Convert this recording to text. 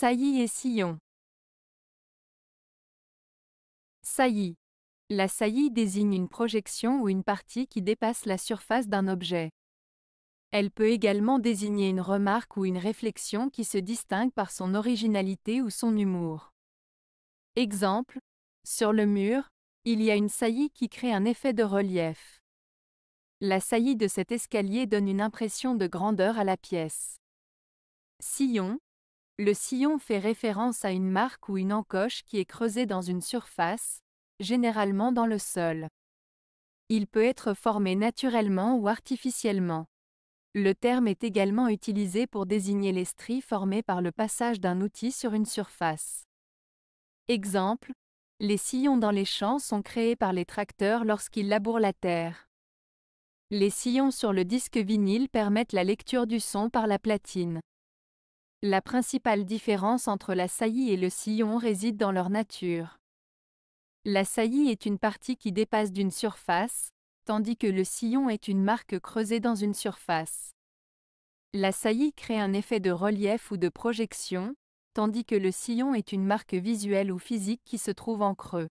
Saillie et sillon. Saillie. La saillie désigne une projection ou une partie qui dépasse la surface d'un objet. Elle peut également désigner une remarque ou une réflexion qui se distingue par son originalité ou son humour. Exemple, sur le mur, il y a une saillie qui crée un effet de relief. La saillie de cet escalier donne une impression de grandeur à la pièce. Sillon, le sillon fait référence à une marque ou une encoche qui est creusée dans une surface, généralement dans le sol. Il peut être formé naturellement ou artificiellement. Le terme est également utilisé pour désigner les stries formées par le passage d'un outil sur une surface. Exemple, les sillons dans les champs sont créés par les tracteurs lorsqu'ils labourent la terre. Les sillons sur le disque vinyle permettent la lecture du son par la platine. La principale différence entre la saillie et le sillon réside dans leur nature. La saillie est une partie qui dépasse d'une surface, tandis que le sillon est une marque creusée dans une surface. La saillie crée un effet de relief ou de projection, tandis que le sillon est une marque visuelle ou physique qui se trouve en creux.